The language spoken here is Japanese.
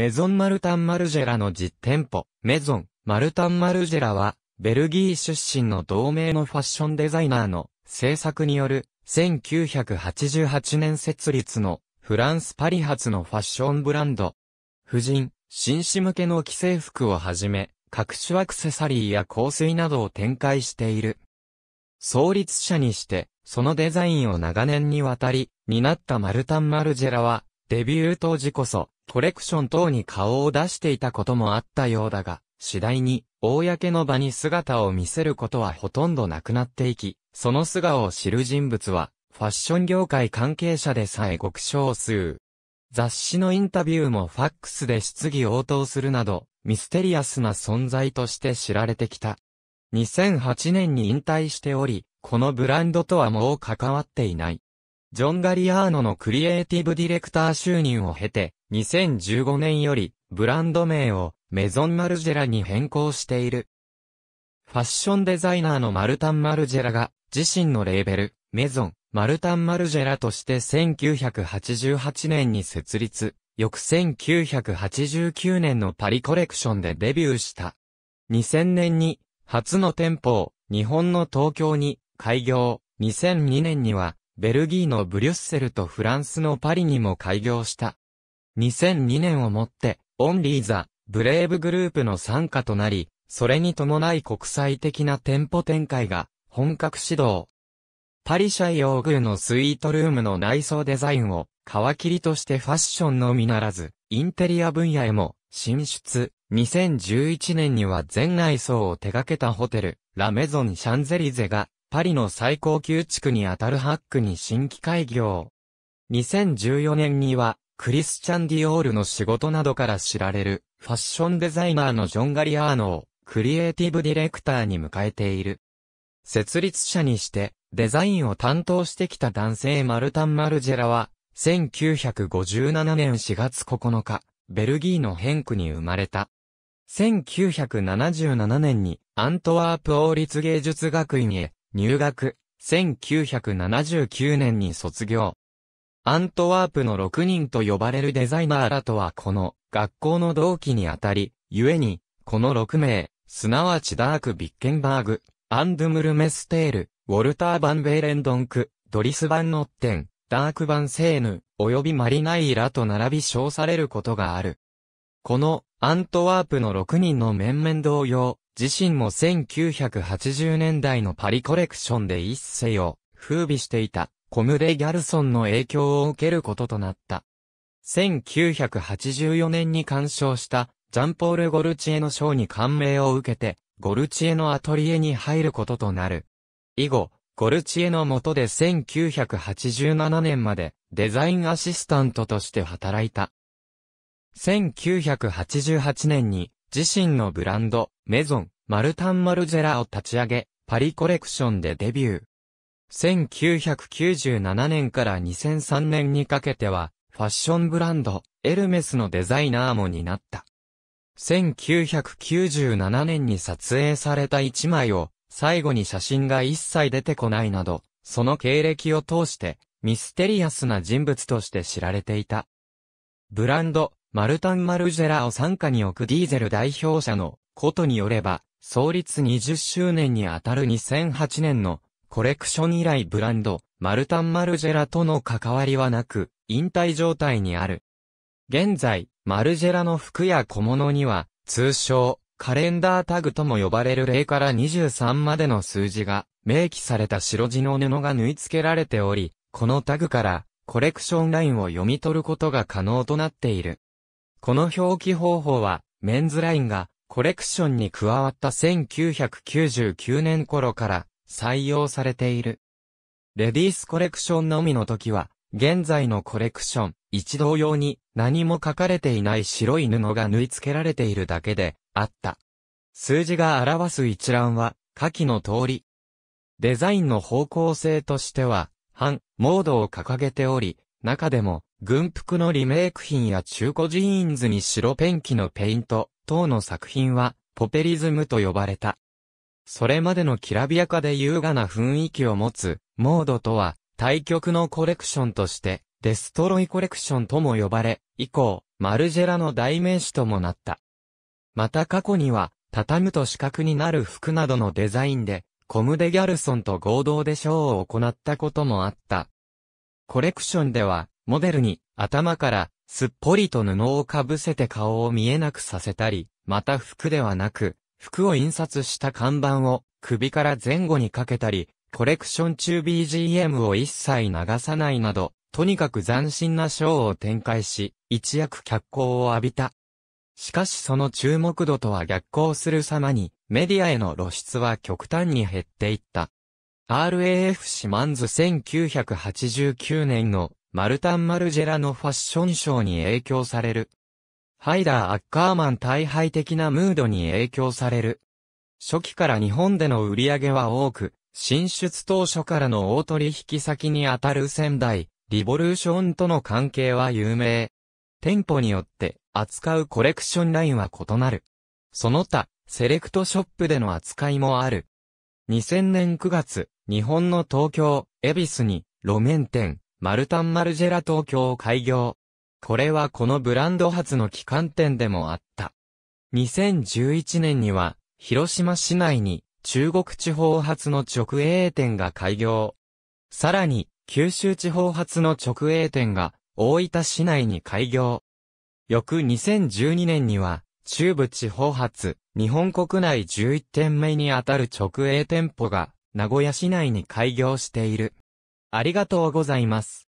メゾンマルタンマルジェラの実店舗、メゾン、マルタンマルジェラは、ベルギー出身の同盟のファッションデザイナーの制作による、1988年設立のフランスパリ発のファッションブランド。婦人、紳士向けの既製服をはじめ、各種アクセサリーや香水などを展開している。創立者にして、そのデザインを長年にわたり、担ったマルタン・マルジェラは、デビュー当時こそ、コレクション等に顔を出していたこともあったようだが、次第に、公の場に姿を見せることはほとんどなくなっていき、その素顔を知る人物は、ファッション業界関係者でさえ極少数。雑誌のインタビューもファックスで質疑応答するなど、ミステリアスな存在として知られてきた。2008年に引退しており、このブランドとはもう関わっていない。ジョン・ガリアーノのクリエイティブディレクター就任を経て、2015年より、ブランド名を、メゾン・マルジェラに変更している。ファッションデザイナーのマルタン・マルジェラが、自身のレーベル、メゾン、マルタン・マルジェラとして1988年に設立、翌1989年のパリコレクションでデビューした。2000年に、初の店舗を、日本の東京に、開業、2002年には、ベルギーのブリュッセルとフランスのパリにも開業した。2002年をもって、オンリーザ、ブレイブグループの参加となり、それに伴い国際的な店舗展開が本格始動。パリシャイオーグーのスイートルームの内装デザインを皮切りとしてファッションのみならず、インテリア分野へも進出。2011年には全内装を手掛けたホテル、ラメゾン・シャンゼリゼがパリの最高級地区にあたるハックに新規開業。2014年には、クリスチャン・ディオールの仕事などから知られる、ファッションデザイナーのジョン・ガリアーノを、クリエイティブディレクターに迎えている。設立者にして、デザインを担当してきた男性マルタン・マルジェラは、1957年4月9日、ベルギーのヘンクに生まれた。1977年にアントワープ王立芸術学院へ入学、1979年に卒業。アントワープの6人と呼ばれるデザイナーらとはこの学校の同期にあたり、故に、この6名、すなわちダーク・ビッケンバーグ、アンドゥムル・メステール、ウォルター・バン・ベーレンドンク、ドリス・バン・ノッテン、ダーク・バン・セーヌ、及びマリナイらと並び称されることがある。この、アントワープの6人の面々同様、自身も1980年代のパリコレクションで一世を風靡していたコムデ・ギャルソンの影響を受けることとなった。1984年に鑑賞したジャンポール・ゴルチエの賞に感銘を受けて、ゴルチエのアトリエに入ることとなる。以後、ゴルチエの下で1987年までデザインアシスタントとして働いた。1988年に自身のブランド、メゾン、マルタン・マルジェラを立ち上げ、パリコレクションでデビュー。1997年から2003年にかけては、ファッションブランド、エルメスのデザイナーもになった。1997年に撮影された一枚を、最後に写真が一切出てこないなど、その経歴を通して、ミステリアスな人物として知られていた。ブランド、マルタン・マルジェラを参加に置くディーゼル代表者のことによれば、創立20周年にあたる2008年のコレクション以来ブランド、マルタン・マルジェラとの関わりはなく、引退状態にある。現在、マルジェラの服や小物には、通称、カレンダータグとも呼ばれる0から23までの数字が、明記された白地の布が縫い付けられており、このタグから、コレクションラインを読み取ることが可能となっている。この表記方法は、メンズラインがコレクションに加わった1999年頃から採用されている。レディースコレクションのみの時は、現在のコレクション、一同様に何も書かれていない白い布が縫い付けられているだけであった。数字が表す一覧は下記の通り。デザインの方向性としては、反、モードを掲げており、中でも軍服のリメイク品や中古ジーンズに白ペンキのペイント等の作品はポペリズムと呼ばれた。それまでのきらびやかで優雅な雰囲気を持つモードとは対極のコレクションとしてデストロイコレクションとも呼ばれ、以降、マルジェラの代名詞ともなった。また過去には、畳むと四角になる服などのデザインで、コムデ・ギャルソンと合同でショーを行ったこともあった。コレクションでは、モデルに頭からすっぽりと布をかぶせて顔を見えなくさせたり、また服ではなく、服を印刷した看板を首から前後にかけたり、コレクション中 BGM を一切流さないなど、とにかく斬新なショーを展開し、一躍脚光を浴びた。しかしその注目度とは逆行する様に、メディアへの露出は極端に減っていった。RAF シマンズ1989年のマルタン・マルジェラのファッションショーに影響される。ハイダー・アッカーマン大敗的なムードに影響される。初期から日本での売り上げは多く、進出当初からの大取引先にあたる仙台、リボルーションとの関係は有名。店舗によって扱うコレクションラインは異なる。その他、セレクトショップでの扱いもある。2000年9月、日本の東京、恵比寿に、路面店、マルタンマルジェラ東京を開業。これはこのブランド発の機関店でもあった。2011年には、広島市内に中国地方発の直営店が開業。さらに、九州地方発の直営店が大分市内に開業。翌2012年には、中部地方発、日本国内11店目にあたる直営店舗が、名古屋市内に開業している。ありがとうございます。